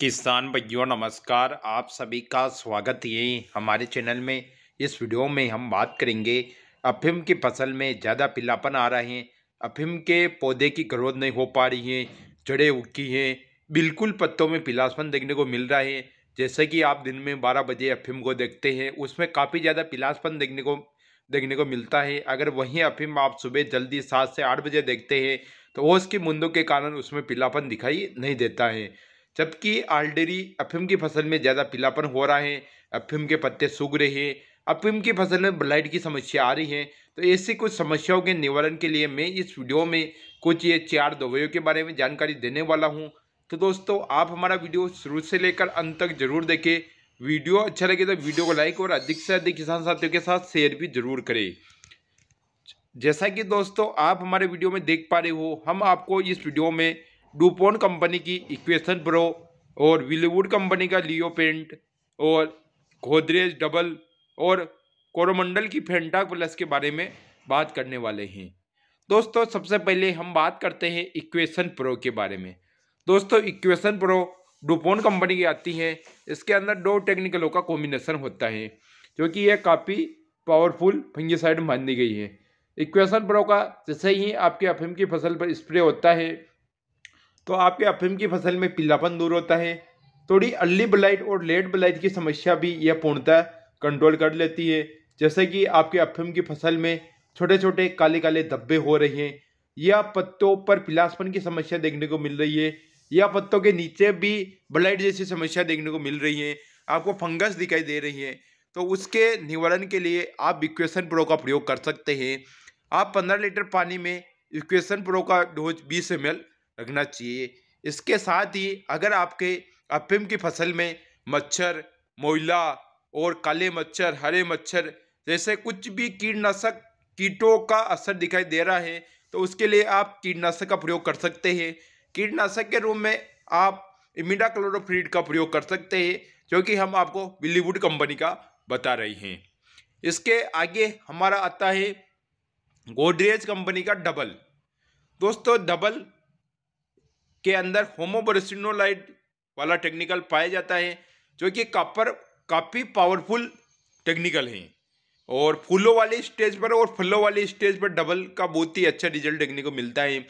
किसान भैया नमस्कार आप सभी का स्वागत है हमारे चैनल में इस वीडियो में हम बात करेंगे अफीम की फसल में ज़्यादा पीलापन आ रहा है अफीम के पौधे की ग्रोथ नहीं हो पा रही है जड़ें उगी हैं बिल्कुल पत्तों में पिलासपन देखने को मिल रहा है जैसे कि आप दिन में बारह बजे अफीम को देखते हैं उसमें काफ़ी ज़्यादा पिलासपन देखने को देखने को मिलता है अगर वहीं अफीम आप सुबह जल्दी सात से आठ बजे देखते हैं तो ओस उसकी मुंदों के कारण उसमें पीलापन दिखाई नहीं देता है जबकि आलडेरी अफीम की फसल में ज़्यादा पीलापन हो रहा है अफीम के पत्ते सूख रहे हैं अफीम की फसल में ब्लाइट की समस्या आ रही है तो ऐसी कुछ समस्याओं के निवारण के लिए मैं इस वीडियो में कुछ ये चार दवाइयों के बारे में जानकारी देने वाला हूँ तो दोस्तों आप हमारा वीडियो शुरू से लेकर अंत तक जरूर देखें वीडियो अच्छा लगे तो वीडियो को लाइक और अधिक से अधिक किसान साथियों के साथ शेयर भी जरूर करें जैसा कि दोस्तों आप हमारे वीडियो में देख पा रहे हो हम आपको इस वीडियो में डूपोन कंपनी की इक्वेशन प्रो और विलीवुड कंपनी का लियो पेंट और गोदरेज डबल और कोरोमंडल की फेंटा प्लस के बारे में बात करने वाले हैं दोस्तों सबसे पहले हम बात करते हैं इक्वेशन प्रो के बारे में दोस्तों इक्वेशन प्रो डुपोन कंपनी की आती है इसके अंदर दो टेक्निकलों का कॉम्बिनेशन होता है क्योंकि यह काफ़ी पावरफुल फंगिसाइड मानी गई है इक्वेशन प्रो का जैसे ही आपके अफीम की फसल पर स्प्रे होता है तो आपके अफीम की फसल में पीलापन दूर होता है थोड़ी अर्ली ब्लाइट और लेट ब्लाइट की समस्या भी यह पूर्णतः कंट्रोल कर लेती है जैसे कि आपके अफीम की फसल में छोटे छोटे काले काले धब्बे हो रहे हैं या पत्तों पर पिलासपन की समस्या देखने को मिल रही है या पत्तों के नीचे भी ब्लाइट जैसी समस्या देखने को मिल रही है आपको फंगस दिखाई दे रही है तो उसके निवारण के लिए आप इक्वेशन प्रो का प्रयोग कर सकते हैं आप पंद्रह लीटर पानी में इक्वेशन प्रो का डोज बीस एम रखना चाहिए इसके साथ ही अगर आपके अफिम की फसल में मच्छर मोइला और काले मच्छर हरे मच्छर जैसे कुछ भी कीटनाशक कीटों का असर दिखाई दे रहा है तो उसके लिए आप कीटनाशक का प्रयोग कर सकते हैं कीटनाशक के रूप में आप इमिडा क्लोरोफ्रीड का प्रयोग कर सकते हैं जो कि हम आपको बिलीवुड कंपनी का बता रहे हैं इसके आगे हमारा आता है गोदरेज कंपनी का डबल दोस्तों डबल के अंदर होमोबोरेसिनोलाइड वाला टेक्निकल पाया जाता है जो कि कापर काफ़ी पावरफुल टेक्निकल है और फूलों वाले स्टेज पर और फलों वाले स्टेज पर डबल का बहुत ही अच्छा रिजल्ट देखने को मिलता है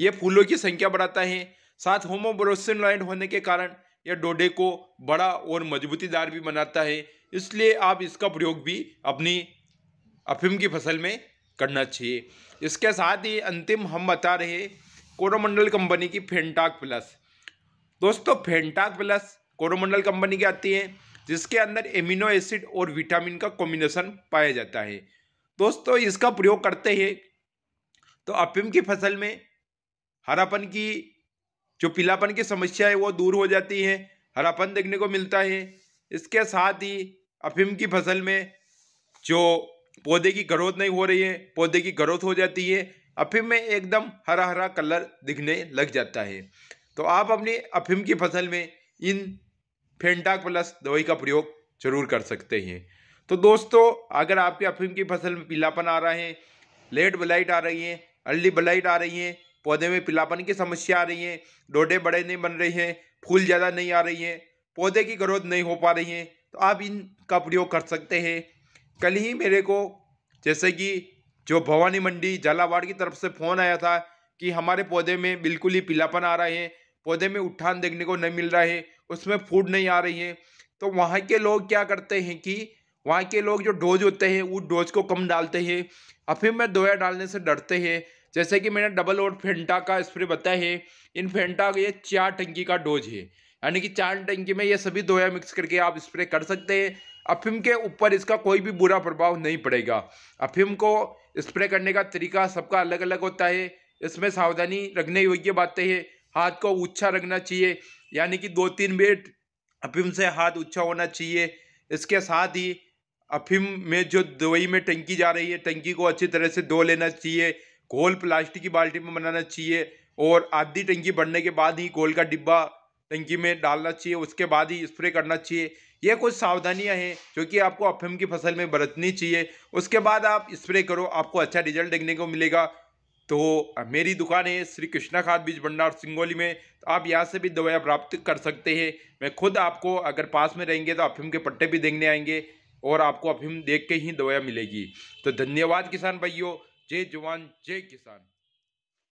ये फूलों की संख्या बढ़ाता है साथ होमोबोरोसिनोलाइट होने के कारण यह डोडे को बड़ा और मजबूतीदार भी बनाता है इसलिए आप इसका प्रयोग भी अपनी अफीम की फसल में करना चाहिए इसके साथ ही अंतिम हम बता रहे कोरोमंडल कंपनी की फेंटाक प्लस दोस्तों फेंटाक प्लस कोरोमंडल कंपनी की आती है जिसके अंदर एमिनो एसिड और विटामिन का कॉम्बिनेशन पाया जाता है दोस्तों इसका प्रयोग करते हैं तो अफीम की फसल में हरापन की जो पीलापन की समस्या है वो दूर हो जाती है हरापन देखने को मिलता है इसके साथ ही अफीम की फसल में जो पौधे की ग्रोथ नहीं हो रही है पौधे की ग्रोथ हो जाती है अफीम में एकदम हरा हरा कलर दिखने लग जाता है तो आप अपनी अफीम की फसल में इन फेंटा प्लस दवाई का प्रयोग जरूर कर सकते हैं तो दोस्तों अगर आपके अफीम की फसल में पीलापन आ रहा है लेट ब्लाइट आ रही है अर्ली ब्लाइट आ रही है पौधे में पीलापन की समस्या आ रही है डोडे बड़े नहीं बन रहे हैं फूल ज़्यादा नहीं आ रही हैं पौधे की ग्रोथ नहीं हो पा रही है तो आप इनका प्रयोग कर सकते हैं कल ही मेरे को जैसे कि जो भवानी मंडी झालावाड़ की तरफ से फ़ोन आया था कि हमारे पौधे में बिल्कुल ही पीलापन आ रहा है पौधे में उठान देखने को नहीं मिल रहा है उसमें फूड नहीं आ रही है तो वहाँ के लोग क्या करते हैं कि वहाँ के लोग जो डोज होते हैं वो डोज को कम डालते हैं अफीम में दोया डालने से डरते हैं जैसे कि मैंने डबल ओड फेंटा का स्प्रे बताया है इन फेंटा ये चार टंकी का डोज है यानी कि चार टंकी में ये सभी दोया मिक्स करके आप स्प्रे कर सकते हैं अफीम के ऊपर इसका कोई भी बुरा प्रभाव नहीं पड़ेगा अफीम को स्प्रे करने का तरीका सबका अलग अलग होता है इसमें सावधानी रखने योग्य बातें हैं हाथ को ऊंचा रखना चाहिए यानी कि दो तीन मिनट अफीम से हाथ ऊंचा होना चाहिए इसके साथ ही अफीम में जो दवाई में टंकी जा रही है टंकी को अच्छी तरह से धो लेना चाहिए घोल प्लास्टिक की बाल्टी में बनाना चाहिए और आधी टंकी भरने के बाद ही घोल का डिब्बा टंकी में डालना चाहिए उसके बाद ही स्प्रे करना चाहिए ये कुछ सावधानियां हैं जो कि आपको अफीम की फसल में बरतनी चाहिए उसके बाद आप स्प्रे करो आपको अच्छा रिजल्ट देखने को मिलेगा तो मेरी दुकान है श्री कृष्णा खाद बीज भंडार सिंगोली में तो आप यहाँ से भी दवाइयाँ प्राप्त कर सकते हैं मैं खुद आपको अगर पास में रहेंगे तो अफीम के पट्टे भी देखने आएंगे और आपको अफीम देख के ही दवाइयाँ मिलेगी तो धन्यवाद किसान भाइयों जय जवान जय किसान